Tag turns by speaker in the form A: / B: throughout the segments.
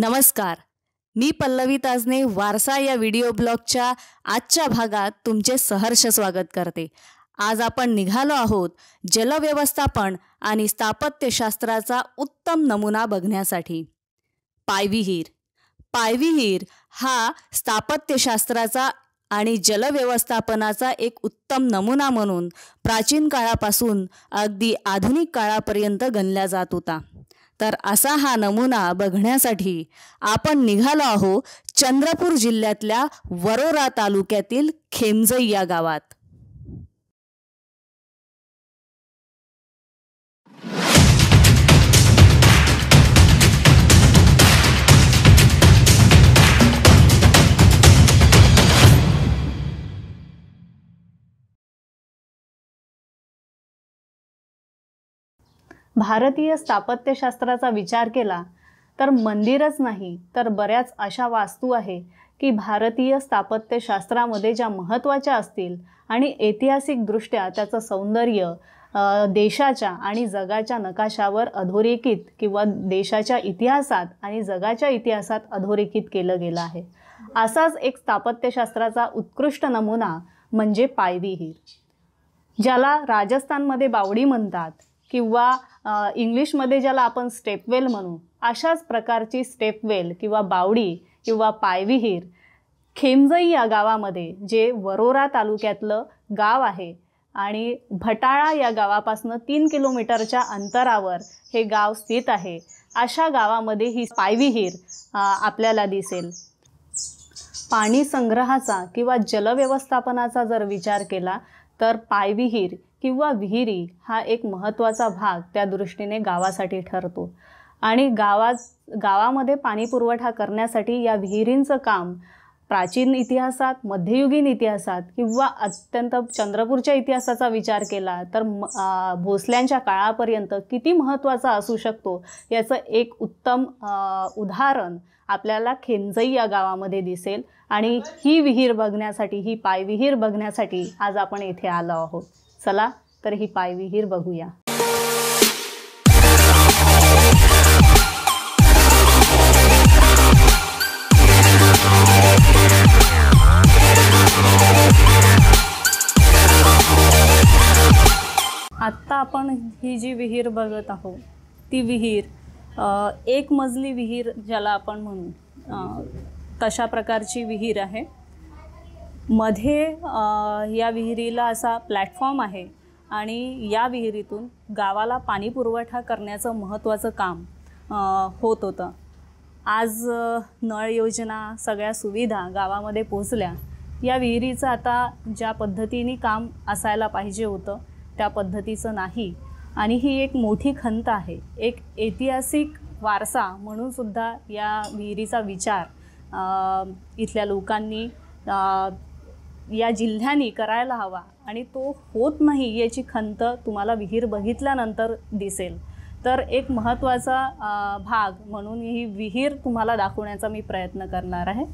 A: नमस्कार मी पल्लवी ताजने वारसा या व्हिडिओ ब्लॉगच्या आजच्या भागात तुमचे सहर्ष स्वागत करते आज आपण निघालो आहोत जलव्यवस्थापन आणि स्थापत्यशास्त्राचा उत्तम नमुना बघण्यासाठी पायविहीर पायविहीर हा स्थापत्यशास्त्राचा आणि जलव्यवस्थापनाचा एक उत्तम नमुना म्हणून प्राचीन काळापासून अगदी आधुनिक काळापर्यंत गणला जात होता तर असा हा नमुना बघण्यासाठी आपण निघालो आहो चंद्रपूर जिल्ह्यातल्या वरोरा तालुक्यातील खेमजई या गावात भारतीय स्थापत्यशास्त्राचा विचार केला तर मंदिरच नाही तर बऱ्याच अशा वास्तू आहे की भारतीय स्थापत्यशास्त्रामध्ये ज्या महत्त्वाच्या असतील आणि ऐतिहासिकदृष्ट्या त्याचं सौंदर्य देशाच्या आणि जगाच्या नकाशावर अधोरेखित किंवा देशाच्या इतिहासात आणि जगाच्या इतिहासात अधोरेखित केलं गेलं आहे असाच एक स्थापत्यशास्त्राचा उत्कृष्ट नमुना म्हणजे पायवी ज्याला राजस्थानमध्ये बावडी म्हणतात किंवा इंग्लिशमध्ये ज्याला आपण स्टेपवेल म्हणू अशाच प्रकारची स्टेपवेल किंवा बावडी किंवा पायविहीर खेमजई या गावामध्ये जे वरोरा तालुक्यातलं गाव आहे आणि भटाळा या गावापासनं तीन किलोमीटरच्या अंतरावर हे गाव स्थित आहे अशा गावामध्ये ही पायविहीर आपल्याला दिसेल पाणी संग्रहाचा किंवा जलव्यवस्थापनाचा जर विचार केला तर पायविहीर किंवा विहिरी हा एक महत्त्वाचा भाग त्या दृष्टीने गावासाठी ठरतो आणि गावात गावामध्ये पाणीपुरवठा करण्यासाठी या विहिरींचं काम प्राचीन इतिहासात मध्ययुगीन इतिहासात किंवा अत्यंत चंद्रपूरच्या इतिहासाचा विचार केला तर भोसल्यांच्या काळापर्यंत किती महत्त्वाचा असू शकतो याचं एक उत्तम उदाहरण आपल्याला खेंजई या गावामध्ये दिसेल आणि ही विहीर बघण्यासाठी ही पायविहीर बघण्यासाठी आज आपण इथे आलो आहोत चला तर ही पायविहीर बघूया आत्ता आपण ही जी विहीर बघत आहोत ती विहीर एक मजली विहीर ज्याला आपण म्हणू तशा प्रकारची विहीर आहे मध्ये या विहिरीला असा प्लॅटफॉर्म आहे आणि या विहिरीतून गावाला पाणी पुरवठा करण्याचं महत्त्वाचं काम होत होतं आज नळ योजना सगळ्या सुविधा गावामध्ये पोचल्या या विहिरीचं आता ज्या पद्धतीने काम असायला पाहिजे होतं त्या पद्धतीचं नाही आणि ही एक मोठी खंत आहे एक ऐतिहासिक वारसा म्हणूनसुद्धा या विहिरीचा विचार इथल्या लोकांनी या जिल्ह्यांनी करायला हवा आणि तो होत नाही याची खंत तुम्हाला विहीर बघितल्यानंतर दिसेल तर एक महत्त्वाचा भाग म्हणून ही विहीर तुम्हाला दाखवण्याचा मी प्रयत्न करणार आहे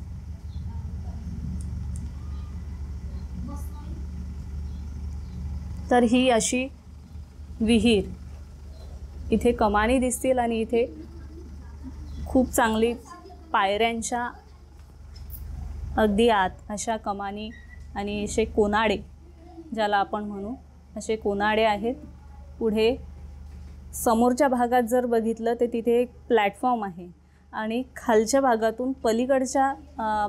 A: तर ही अशी विहीर इथे कमानी दिसतील आणि इथे खूप चांगली पायऱ्यांच्या अगदी आत अशा कमानी आणि असे कोनाडे ज्याला आपण म्हणू असे कोनाडे आहेत पुढे समोरच्या भागात जर बघितलं तर तिथे एक प्लॅटफॉर्म आहे आणि खालच्या भागातून पलीकडच्या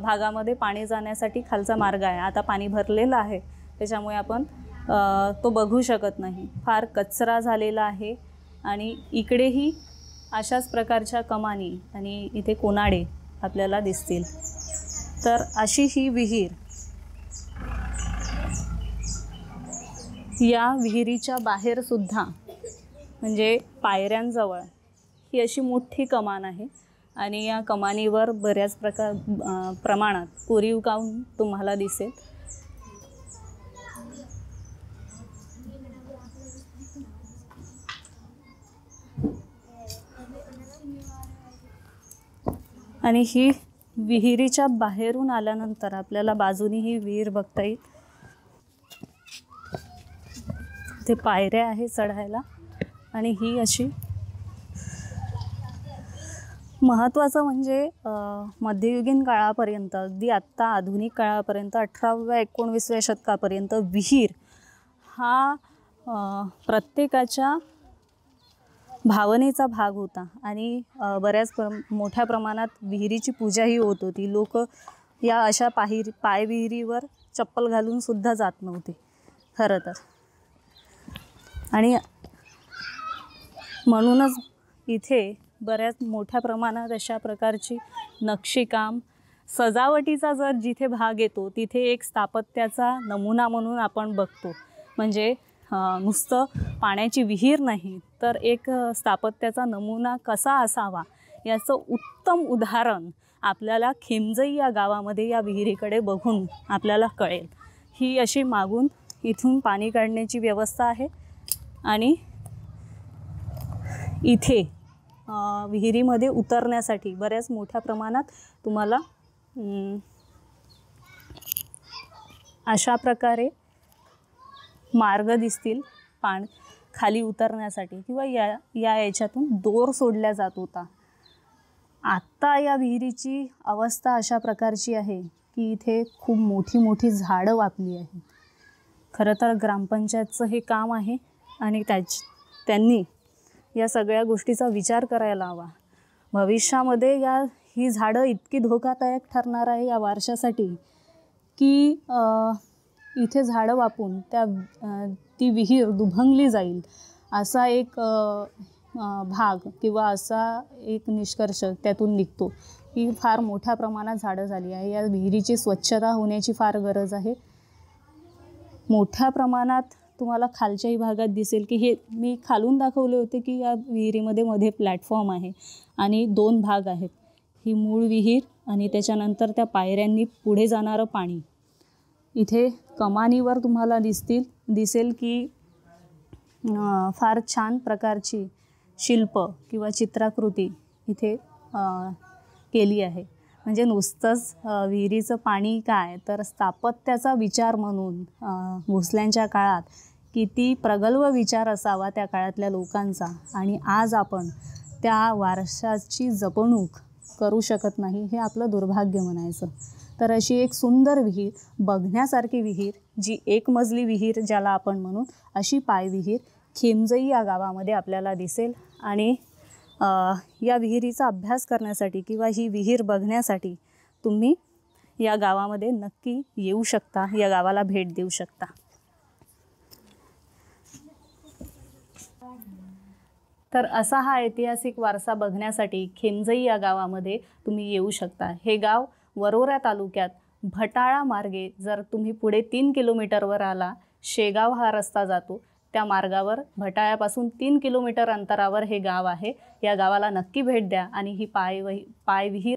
A: भागामध्ये पाणी जाण्यासाठी खालचा मार्ग आहे आता पाणी भरलेलं आहे त्याच्यामुळे आपण तो बघू शकत नाही फार कचरा झालेला आहे आणि इकडेही अशाच प्रकारच्या कमानी आणि इथे कोनाडे आपल्याला दिसतील तर अशी ही विहीर या विहिरीच्या बाहेरसुद्धा म्हणजे पायऱ्यांजवळ ही अशी मोठी कमान आहे आणि या कमानीवर बऱ्याच प्रकार प्रमाणात कोरीव काम तुम्हाला दिसेल आणि ही विहिरीच्या बाहेरून आल्यानंतर आपल्याला बाजूनी ही विहीर बघता येईल ते पायऱ्या आहे चढायला आणि ही अशी महत्त्वाचं म्हणजे मध्ययुगीन काळापर्यंत अगदी आत्ता आधुनिक काळापर्यंत अठराव्या एकोणवीसव्या शतकापर्यंत विहीर हा प्रत्येकाच्या भावनेचा भाग होता आणि बऱ्याच प्र मोठ्या प्रमाणात विहिरीची पूजाही होत होती लोक या अशा पाहिर पायविहिरीवर चप्पल घालूनसुद्धा जात नव्हते खरं तर आणि म्हणूनच इथे बऱ्याच मोठ्या प्रमाणात अशा प्रकारची नक्षीकाम सजावटीचा जर जिथे भाग येतो तिथे एक स्थापत्याचा नमुना म्हणून आपण बघतो म्हणजे नुसतं पाण्याची विहीर नाही तर एक स्थापत्याचा नमुना कसा असावा याचं उत्तम उदाहरण आपल्याला खेमजई या गावामध्ये या विहिरीकडे बघून आपल्याला कळेल ही अशी मागून इथून पाणी काढण्याची व्यवस्था आहे आणि इथे विहिरीमध्ये उतरण्यासाठी बऱ्याच मोठ्या प्रमाणात तुम्हाला अशा प्रकारे मार्ग दिसतील पाण खाली उतरण्यासाठी किंवा या या याच्यातून दोर सोडल्या जात होता आत्ता या विहिरीची अवस्था अशा प्रकारची आहे की इथे खूप मोठी मोठी झाडं वापली आहेत खरं तर ग्रामपंचायतचं हे काम आहे आणि त्याच त्यांनी या सगळ्या गोष्टीचा विचार करायला हवा भविष्यामध्ये या ही झाडं इतकी धोकादायक ठरणार आहे या वारशासाठी की इथे झाडं वापून त्या ती विहीर दुभंगली जाईल असा एक भाग किंवा असा एक निष्कर्ष त्यातून निघतो की फार मोठ्या प्रमाणात झाडं झाली आहे या विहिरीची स्वच्छता होण्याची फार गरज आहे मोठ्या प्रमाणात तुम्हाला खालच्याही भागात दिसेल की हे मी खालून दाखवले होते की या विहिरीमध्ये मध्ये प्लॅटफॉर्म आहे आणि दोन भाग आहेत ही मूळ विहीर आणि त्याच्यानंतर त्या पायऱ्यांनी पुढे जाणारं पाणी इथे कमानीवर तुम्हाला दिसतील दिसेल की फार छान प्रकारची शिल्प किंवा चित्राकृती इथे केली आहे म्हणजे नुसतंच विहिरीचं पाणी काय तर स्थापत्याचा विचार म्हणून भोसल्यांच्या काळात किती प्रगल्भ विचार असावा त्या काळातल्या लोकांचा आणि आज आपण त्या वारशाची जपणूक करू शकत नाही हे आपलं दुर्भाग्य म्हणायचं तर अशी एक सुंदर विहीर बघण्यासारखी विहीर जी एक मजली विहीर ज्याला आपण म्हणू अशी पायविहीर खेमजई या गावामध्ये आपल्याला दिसेल आणि या विहिरीचा अभ्यास करण्यासाठी किंवा ही विहीर बघण्यासाठी तुम्ही या गावामध्ये नक्की येऊ शकता या गावाला भेट देऊ शकता तर असा हा ऐतिहासिक वारसा बघण्यासाठी खेंजई या गावामध्ये तुम्ही येऊ शकता हे गाव वरोरा तालुक्यात भटाळा मार्गे जर तुम्ही पुढे तीन किलोमीटरवर आला शेगाव हा रस्ता जातो त्या मार्गावर भटाळ्यापासून तीन किलोमीटर अंतरावर हे गाव आहे या गावाला नक्की भेट द्या आणि ही पायवही पायविहीर